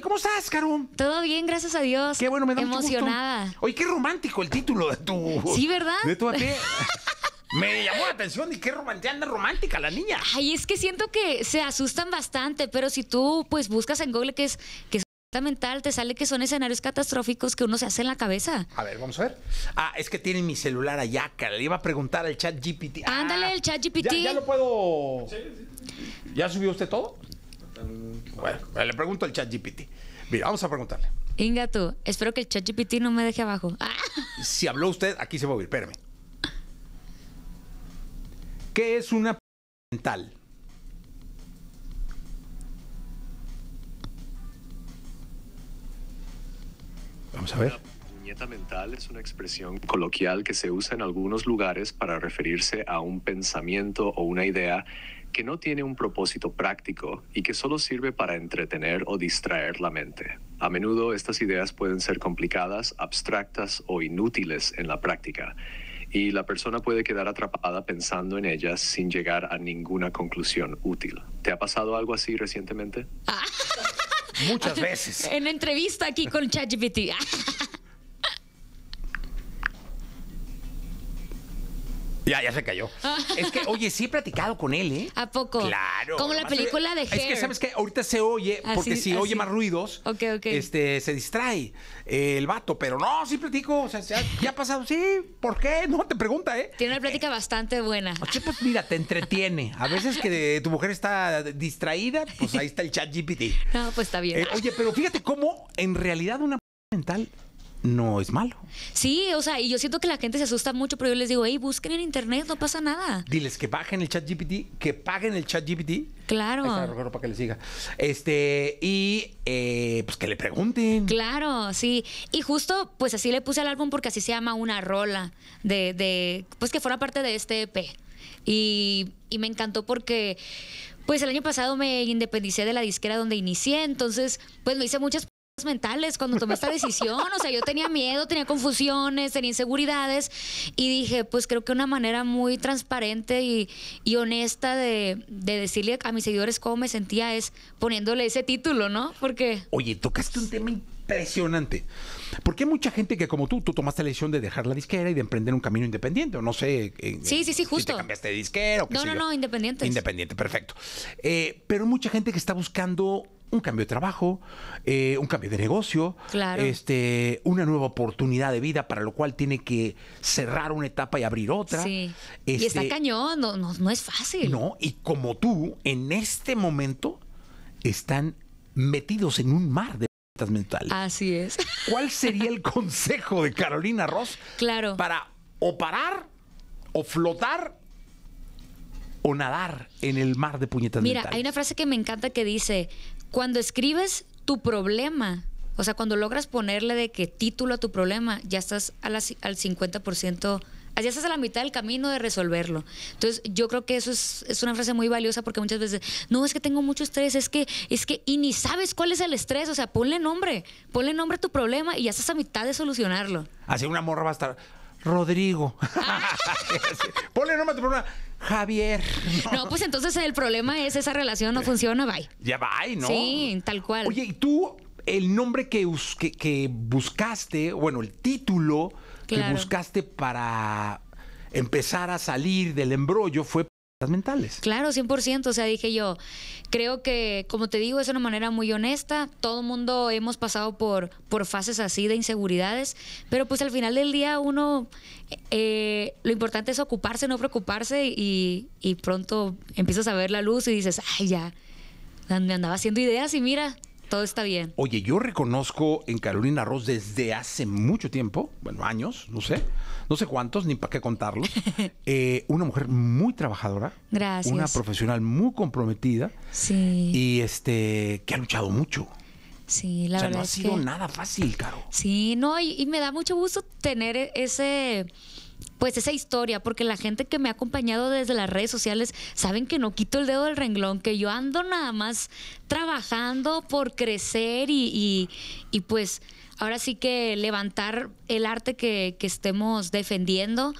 ¿cómo estás, Caro? Todo bien, gracias a Dios. Qué bueno, me da Emocionada. Mucho Oye, qué romántico el título de tu. Sí, ¿verdad? De tu Me llamó la atención y qué romántica romántica la niña. Ay, es que siento que se asustan bastante, pero si tú pues buscas en Google que es que es mental te sale que son escenarios catastróficos que uno se hace en la cabeza. A ver, vamos a ver. Ah, es que tiene mi celular allá, que Le iba a preguntar al chat GPT. Ándale, ah, el chat GPT. Ya, lo puedo. ¿Ya subió usted todo? Bueno, le pregunto al ChatGPT. Mira, vamos a preguntarle. Inga tú, espero que el ChatGPT no me deje abajo. Ah. Si habló usted, aquí se va a oír, espérame. ¿Qué es una mental? Vamos a ver. Una puñeta mental es una expresión coloquial que se usa en algunos lugares para referirse a un pensamiento o una idea que no tiene un propósito práctico y que solo sirve para entretener o distraer la mente. A menudo estas ideas pueden ser complicadas, abstractas o inútiles en la práctica, y la persona puede quedar atrapada pensando en ellas sin llegar a ninguna conclusión útil. ¿Te ha pasado algo así recientemente? Ah. Muchas veces. En entrevista aquí con ChatGPT. Ya, ya se cayó. es que, oye, sí he platicado con él, ¿eh? ¿A poco? Claro. Como la película de Hair. Es que, ¿sabes que Ahorita se oye, ah, porque si ah, oye más ruidos, este se distrae el vato. Pero no, sí platico. O sea, ya ha pasado. Sí, ¿por qué? No, te pregunta, ¿eh? Tiene una plática eh, bastante buena. Oye, pues mira, te entretiene. A veces que tu mujer está distraída, pues ahí está el chat GPT. No, pues está bien. Eh, oye, pero fíjate cómo en realidad una mental no es malo. Sí, o sea, y yo siento que la gente se asusta mucho, pero yo les digo, hey, busquen en internet, no pasa nada. Diles que bajen el chat GPT, que paguen el chat GPT. Claro. para que le siga. Este, y eh, pues que le pregunten. Claro, sí. Y justo, pues así le puse al álbum porque así se llama una rola de, de pues que fuera parte de este EP. Y, y me encantó porque, pues el año pasado me independicé de la disquera donde inicié, entonces, pues me hice muchas mentales cuando tomé esta decisión. O sea, yo tenía miedo, tenía confusiones, tenía inseguridades y dije, pues creo que una manera muy transparente y, honesta de, decirle a mis seguidores cómo me sentía es poniéndole ese título, ¿no? Porque... Oye, tocaste un tema impresionante. Porque hay mucha gente que como tú, tú tomaste la decisión de dejar la disquera y de emprender un camino independiente, o no sé. Eh, sí, sí, sí, justo. cambiaste de disquera No, no, no, independiente. Independiente, perfecto. Eh, pero hay mucha gente que está buscando un cambio de trabajo, eh, un cambio de negocio, este, una nueva oportunidad de vida, para lo cual tiene que cerrar una etapa y abrir otra. y está este, cañón, no, no es fácil. No, y como tú, en este momento están metidos en un mar de Mental. Así es. ¿Cuál sería el consejo de Carolina Ross? Claro. Para o parar, o flotar, o nadar en el mar de puñetas Mira, hay una frase que me encanta que dice, cuando escribes tu problema, o sea, cuando logras ponerle de qué título a tu problema, ya estás al, al 50% Así estás a la mitad del camino de resolverlo. Entonces, yo creo que eso es, una frase muy valiosa porque muchas veces, no, es que tengo mucho estrés, es que, es que, y ni sabes cuál es el estrés, o sea, ponle nombre, ponle nombre a tu problema y ya estás a mitad de solucionarlo. Así una morra va a estar, Rodrigo. Ah. ponle nombre a tu problema. Javier. No. pues entonces el problema es esa relación no funciona, bye. Ya bye, ¿no? Sí, tal cual. Oye, ¿y tú el nombre que, que, que buscaste, bueno, el título, que buscaste para empezar a salir del embrollo fue mentales. Claro, 100%, o sea, dije yo, creo que, como te digo, es una manera muy honesta, todo el mundo hemos pasado por, por fases así de inseguridades, pero pues al final del día uno, eh, lo importante es ocuparse, no preocuparse y, y pronto empiezas a ver la luz y dices, ay, ya, me andaba haciendo ideas y mira, todo está bien. Oye, yo reconozco en Carolina Ross desde hace mucho tiempo, bueno, años, no sé, no sé cuántos, ni para qué contarlos, eh, una mujer muy trabajadora. Gracias. Una profesional muy comprometida. Sí. Y este, que ha luchado mucho. Sí, la o sea, No ha sido nada fácil, Caro. Sí, no, y me da mucho gusto tener e-, ese pues esa historia, porque la gente que me ha acompañado desde las redes sociales saben que no quito el dedo del renglón, que yo ando nada más trabajando por crecer y, pues ahora sí que levantar el arte que, estemos defendiendo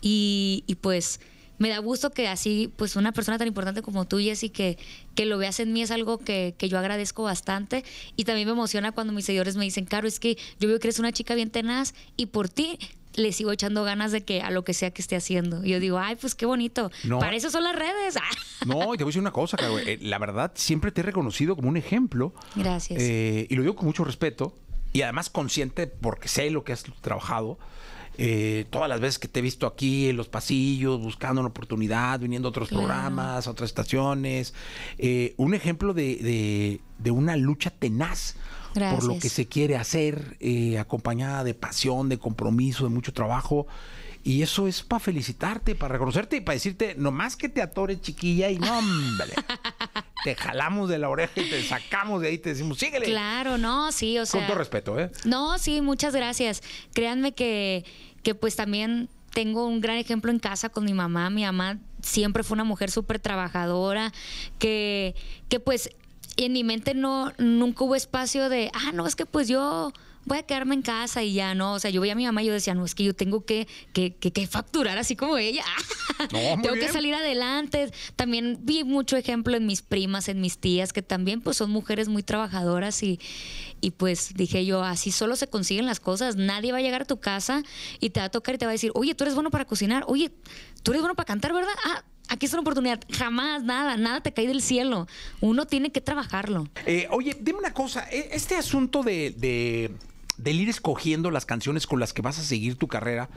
y, pues me da gusto que así pues una persona tan importante como tú, Jessy, que, que lo veas en mí es algo que, que yo agradezco bastante y también me emociona cuando mis seguidores me dicen, Caro, es que yo veo que eres una chica bien tenaz y por ti le sigo echando ganas de que a lo que sea que esté haciendo. Y yo digo, ay, pues qué bonito. Para eso son las redes. no, y te voy a decir una cosa, eh, la verdad, siempre te he reconocido como un ejemplo. Gracias. Eh, y lo digo con mucho respeto y además consciente porque sé lo que has trabajado. Eh, todas las veces que te he visto aquí en los pasillos, buscando una oportunidad, viniendo a otros programas, a otras estaciones. Eh, un ejemplo de, de, una lucha tenaz por lo que se quiere hacer, eh, acompañada de pasión, de compromiso, de mucho trabajo. Y eso es para felicitarte, para reconocerte y para decirte, nomás que te atores chiquilla y no, hombre. te jalamos de la oreja y te sacamos de ahí y te decimos, síguele. Claro, no, sí, o sea. Con todo respeto, ¿eh? No, sí, muchas gracias. Créanme que, que pues también tengo un gran ejemplo en casa con mi mamá. Mi mamá siempre fue una mujer súper trabajadora, que, que pues en mi mente no, nunca hubo espacio de, ah, no, es que pues yo voy a quedarme en casa y ya no. O sea, yo voy a mi mamá y yo decía, no, es que yo tengo que, que, que, facturar así como ella. No, tengo que salir adelante. También vi mucho ejemplo en mis primas, en mis tías, que también pues son mujeres muy trabajadoras y, pues dije yo, así solo se consiguen las cosas. Nadie va a llegar a tu casa y te va a tocar y te va a decir, oye, tú eres bueno para cocinar, oye, tú eres bueno para cantar, ¿verdad? Ah, aquí es una oportunidad. Jamás, nada, nada te cae del cielo. Uno tiene que trabajarlo. Eh, oye, dime una cosa, e, este asunto de del ir escogiendo las canciones con las que vas a seguir tu carrera,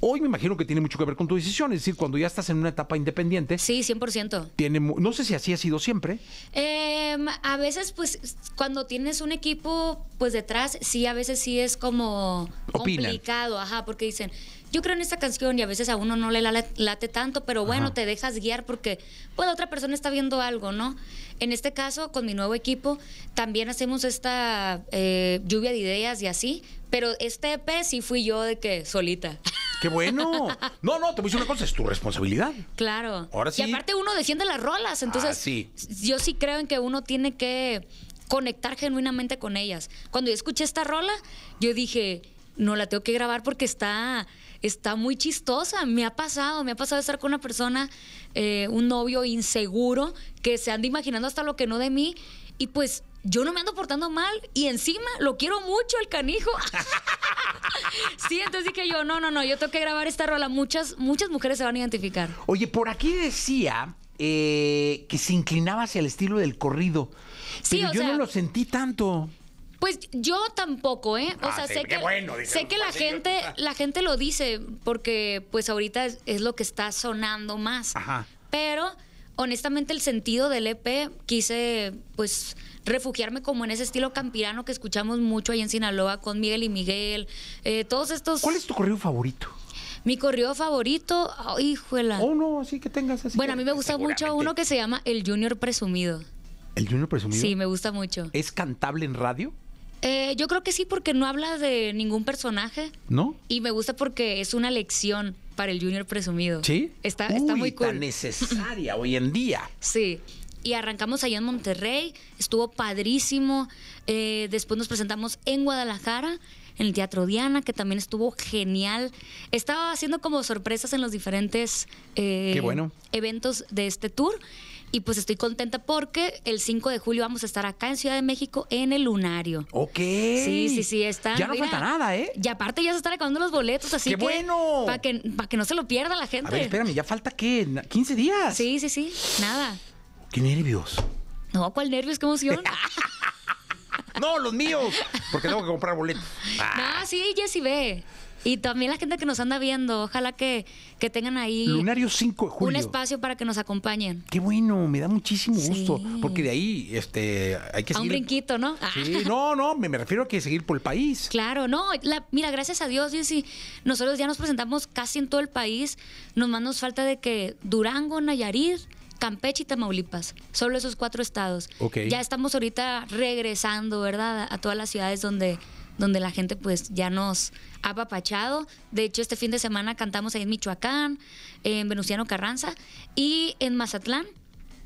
hoy me imagino que tiene mucho que ver con tu decisión. Es decir, cuando ya estás en una etapa independiente. Sí, 100%. Tiene, no sé si así ha sido siempre. Em, a veces, pues, cuando tienes un equipo, pues detrás, sí, a veces sí es como complicado, ajá, porque dicen yo creo en esta canción y a veces a uno no le late tanto, pero bueno, te dejas guiar porque pues otra persona está viendo algo, ¿no? En este caso, con mi nuevo equipo, también hacemos esta eh, lluvia de ideas y así, pero este EP sí fui yo de que solita. ¡Qué bueno! No, no, te voy a decir una cosa, es tu responsabilidad. Claro. Ahora sí. Y aparte uno defiende las rolas, entonces ah, yo sí creo en que uno tiene que conectar genuinamente con ellas. Cuando yo escuché esta rola, yo dije, no la tengo que grabar porque está está muy chistosa. Me ha pasado, me ha pasado estar con una persona, eh, un novio inseguro, que se anda imaginando hasta lo que no de mí. Y pues yo no me ando portando mal y encima lo quiero mucho el canijo. sí, entonces dije yo, no, no, no, yo tengo que grabar esta rola. Muchas, muchas mujeres se van a identificar. Oye, por aquí decía eh, que se inclinaba hacia el estilo del corrido. Sí, yo no lo sentí tanto. Pues yo tampoco, ¿eh? O ah, sea, sé que, sé que la gente, ah. la gente lo dice porque pues ahorita es, lo que está sonando más. Ajá. Pero honestamente el sentido del EP quise pues refugiarme como en ese estilo campirano que escuchamos mucho ahí en Sinaloa con Miguel y Miguel, eh, todos estos... ¿Cuál es tu correo favorito? Mi correo favorito, oh, Oh, no, así que tengas así. Bueno, a mí me gusta mucho uno que se llama El Junior Presumido. ¿El Junior Presumido? Sí, me gusta mucho. ¿Es cantable en radio? Eh, yo creo que sí, porque no habla de ningún personaje. ¿No? Y me gusta porque es una lección para el Junior presumido. ¿Sí? Está, está muy cool. Tan necesaria hoy en día. Sí y arrancamos allá en Monterrey, estuvo padrísimo. Eh, después nos presentamos en Guadalajara, en el Teatro Diana, que también estuvo genial. Estaba haciendo como sorpresas en los diferentes eh, eventos de este tour. Y pues estoy contenta porque el 5 de julio vamos a estar acá en Ciudad de México en el Lunario. Ok. Sí, sí, sí, está. Ya no falta nada, ¿eh? Y aparte ya se están acabando los boletos, así que... ¡Qué bueno! Para que, que no se lo pierda la gente. A ver, espérame, ¿ya falta qué? ¿15 días? Sí, sí, sí, nada. ¡Qué nervios! No, ¿cuál nervios? ¡Qué emoción! no, los míos, porque tengo que comprar boletos. Ah. sí, Jessy ve. Y también la gente que nos anda viendo, ojalá que, que tengan ahí Lunario 5 de julio. un espacio para que nos acompañen. Qué bueno, me da muchísimo gusto, porque de ahí este, hay que a un brinquito, ¿no? Sí, ah. no, no, me, refiero a que seguir por el país. Claro, no, mira, gracias a Dios, si nosotros ya nos presentamos casi en todo el país, nomás nos falta de que Durango, Nayarit, Campeche y Tamaulipas, solo esos cuatro estados. Ya estamos ahorita regresando, ¿verdad? A todas las ciudades donde donde la gente pues ya nos ha apapachado. De hecho, este fin de semana cantamos ahí en Michoacán, en Venustiano Carranza y en Mazatlán.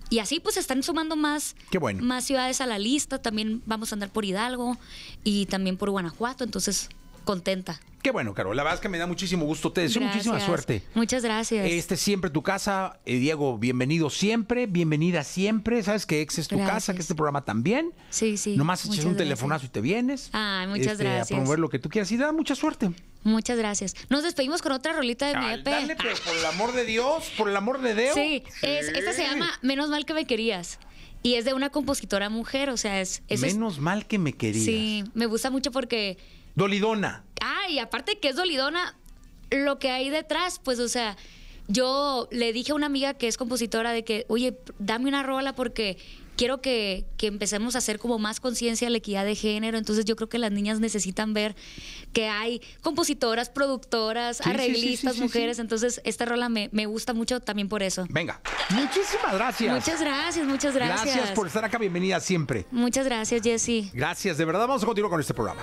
Y así pues están sumando más, más ciudades a la lista. También vamos a andar por Hidalgo y también por Guanajuato. Entonces contenta. Qué bueno, Carol. La verdad es que me da muchísimo gusto. Te deseo muchísima suerte. Muchas gracias. Este es siempre tu casa. Eh, Diego, bienvenido siempre, bienvenida siempre. Sabes que Ex es tu casa, que este programa también. Sí, sí. Nomás eches un telefonazo y te vienes. Ay, muchas este, gracias. A promover lo que tú quieras y da mucha suerte. Muchas gracias. Nos despedimos con otra rolita de mi EP. Dale, pero por el amor de Dios, por el amor de Dios. Sí, esta se llama Menos mal que me querías. Y es de una compositora mujer, o sea, es... Menos mal que me querías. Sí, me gusta mucho porque Dolidona. Ah, y aparte que es dolidona, lo que hay detrás, pues, o sea, yo le dije a una amiga que es compositora de que, oye, dame una rola porque quiero que, que empecemos a hacer como más conciencia de la equidad de género. Entonces yo creo que las niñas necesitan ver que hay compositoras, productoras, arreglistas, mujeres. Entonces esta rola me, me, gusta mucho también por eso. Venga. Muchísimas gracias. Muchas gracias, muchas gracias. Gracias por estar acá. Bienvenida siempre. Muchas gracias, Jessy. Gracias. De verdad, vamos a continuar con este programa.